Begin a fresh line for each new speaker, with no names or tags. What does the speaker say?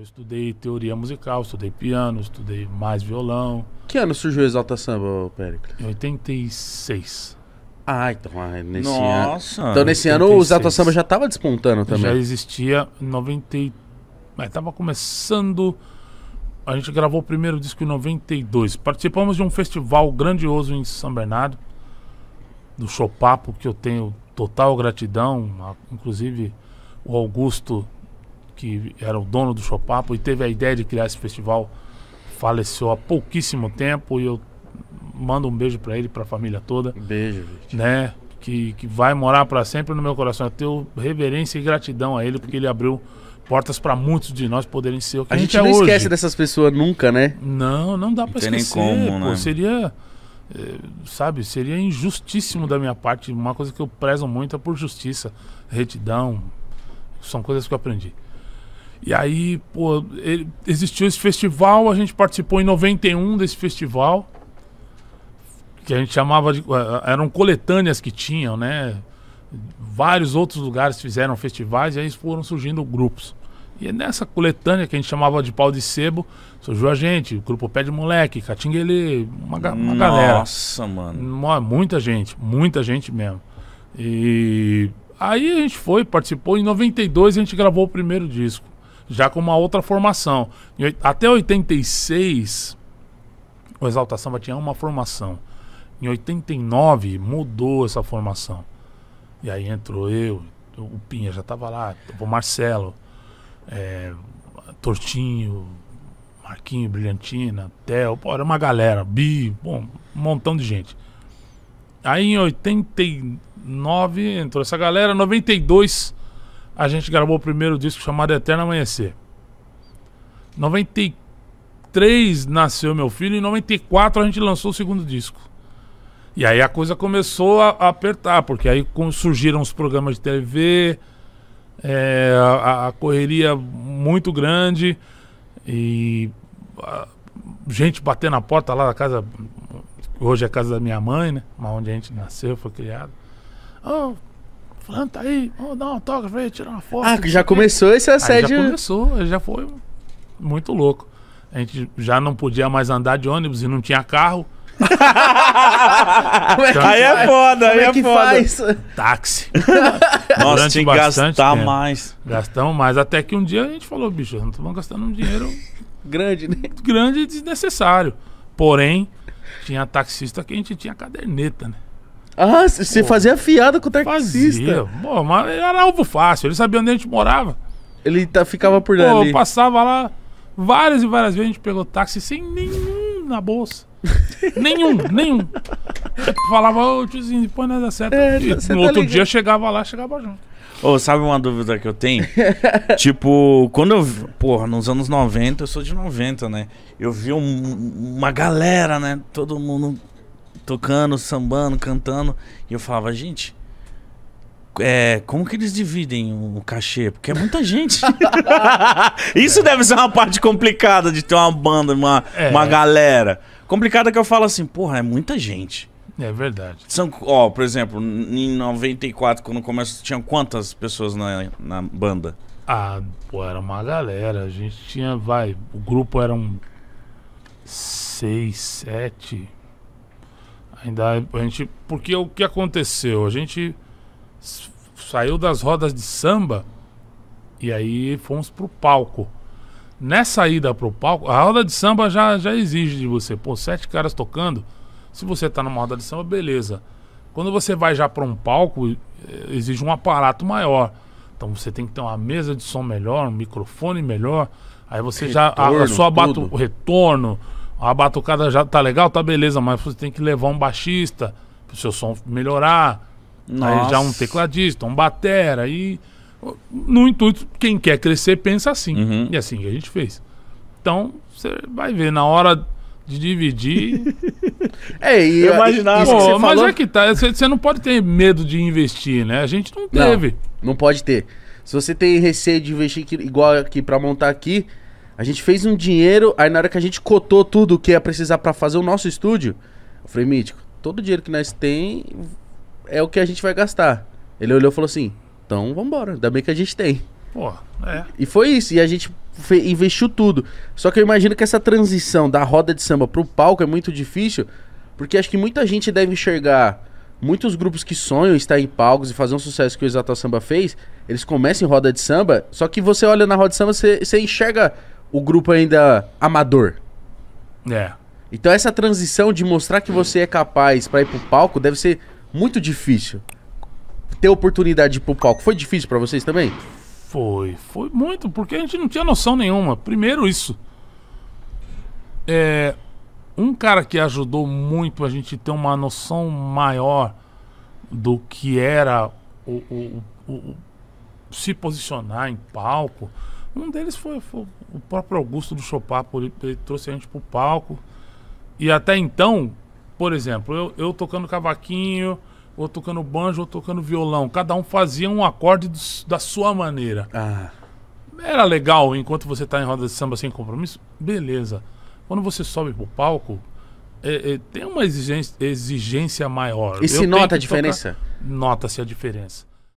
Eu estudei teoria musical, estudei piano, estudei mais violão.
Que ano surgiu o Exalta Samba, Péricles?
Em 86. Ah, então ah, nesse Nossa, ano. Então nesse 86. ano o Exalta Samba já
estava despontando também. Já
existia em 90. Mas estava é, começando. A gente gravou o primeiro disco em 92. Participamos de um festival grandioso em São Bernardo, do Chopapo, que eu tenho total gratidão. Inclusive, o Augusto que era o dono do Chopapo e teve a ideia de criar esse festival, faleceu há pouquíssimo tempo e eu mando um beijo para ele, para a família toda. Beijo, gente. né? Que, que vai morar para sempre no meu coração. Eu tenho reverência e gratidão a ele porque ele abriu portas para muitos de nós poderem ser o que a, a gente, gente não é esquece hoje.
dessas pessoas nunca, né? Não, não dá para esquecer. Nem como, né? Pô,
seria eh, sabe, seria injustíssimo da minha parte. Uma coisa que eu prezo muito é por justiça, retidão. São coisas que eu aprendi. E aí, pô, ele, existiu esse festival, a gente participou em 91 desse festival, que a gente chamava de. Eh, eh, eram coletâneas que tinham, né? Vários outros lugares fizeram festivais e aí foram surgindo grupos. E é nessa coletânea que a gente chamava de pau de sebo, surgiu a gente, o grupo Pé de Moleque, Catinguele, uma, uma Nossa, galera. Nossa, mano. Muita gente, muita gente mesmo. E aí a gente foi, participou. Em 92 a gente gravou o primeiro disco já com uma outra formação. Até 86, o Exalta Samba tinha uma formação. Em 89 mudou essa formação. E aí entrou eu, o Pinha já estava lá, o Marcelo, é, Tortinho, Marquinho, Brilhantina, Theo, pô, era uma galera, Bi, bom, um montão de gente. Aí em 89 entrou essa galera, 92 a gente gravou o primeiro disco chamado Eterno Amanhecer. 93 nasceu meu filho, e em 94 a gente lançou o segundo disco. E aí a coisa começou a, apertar, porque aí surgiram os programas de TV, é, a, a, correria muito grande e a, gente batendo na porta lá da casa, hoje é a casa da minha mãe, né? Mas onde a gente nasceu, foi criado. Oh, Fulano tá aí, vamos dar um autógrafo aí, tirar uma foto. Ah, que já começou esse assédio. Aí já começou, já foi muito louco. A gente já não podia mais andar de ônibus e não tinha carro. É aí é foda, aí é, é foda. Faz? Táxi. Nossa, Durante tinha que gastar tempo. mais. Gastamos mais. Até que um dia a gente falou, bicho, não estamos gastando um dinheiro grande, né? Grande e desnecessário. Porém, tinha taxista que a gente tinha caderneta, né? Ah, você fazia fiada com o taxista. Pô, mas era alvo fácil. Ele sabia onde a gente morava. Ele tá, ficava por Pô, ali. passava lá várias e várias vezes. A gente pegou táxi sem nenhum na bolsa. nenhum, nenhum. falava, ô tiozinho, depois não dá certo. É, e tá no tá outro ligado. dia chegava lá, chegava junto.
Ô, sabe uma dúvida que eu tenho? tipo, quando eu. Porra, nos anos 90, eu sou de 90, né? Eu vi um- uma galera, né? Todo mundo tocando, sambando, cantando. E eu falava, gente, é, como que eles dividem o cachê? Porque é muita gente. Isso é. deve ser uma parte complicada de ter uma banda, uma, é. uma galera. Complicada que eu falo assim,
porra, é muita gente. É verdade.
São, ó, por exemplo, em 94, quando começou tinham quantas pessoas na, na banda?
Ah, pô, era uma galera. A gente tinha, vai, o grupo era um seis, sete Ainda é, a gente, porque o que aconteceu? A gente saiu das rodas de samba e aí fomos pro palco. Nessa ida pro palco, a roda de samba já, já exige de você, pô, sete caras tocando. Se você tá numa roda de samba, beleza. Quando você vai já para um palco, eh, exige um aparato maior. Então você tem que ter uma mesa de som melhor, um microfone melhor. Aí você retorno, já. A, a sua o retorno, a batucada já tá legal, tá beleza, mas você tem que levar um baixista pro seu som melhorar. Nossa. Aí já um tecladista, um batera. E no intuito, quem quer crescer pensa assim. Uhum. E assim que a gente fez. Então, você vai ver, na hora de dividir. é, e eu é, imaginava. Pô, falou... mas é que tá. Você não pode ter medo de investir, né? A
gente não teve. Não, não pode ter. Se você tem receio de investir igual aqui para montar aqui, a gente fez um dinheiro, aí na hora que a gente cotou tudo o que ia precisar para fazer o nosso estúdio, eu falei, Mítico, todo o dinheiro que nós tem é o que a gente vai gastar. Ele olhou e falou assim, então vambora, ainda bem que a gente tem. Pô, é. E foi isso, e a gente investiu tudo. Só que eu imagino que essa transição da roda de samba pro palco é muito difícil, porque acho que muita gente deve enxergar muitos grupos que sonham estar em palcos e fazer um sucesso que o exato Samba fez, eles começam em roda de samba, só que você olha na roda de samba, você, você enxerga o grupo ainda amador. É. Então essa transição de mostrar que você é capaz para ir pro palco deve ser muito difícil. Ter oportunidade
de ir pro palco foi difícil para vocês também? Foi, foi muito, porque a gente não tinha noção nenhuma. Primeiro isso. É, um cara que ajudou muito a gente ter uma noção maior do que era o, o, o, o se posicionar em palco um deles foi, foi o próprio Augusto do Chopapo, ele, ele trouxe a gente pro palco. E até então, por exemplo, eu, eu tocando cavaquinho, ou tocando banjo, ou tocando violão. Cada um fazia um acorde do, da sua maneira. Ah. Era legal enquanto você está em roda de samba sem compromisso? Beleza. Quando você sobe pro palco, é, é, tem uma exigência, exigência maior. E se eu nota a diferença? Nota-se a diferença.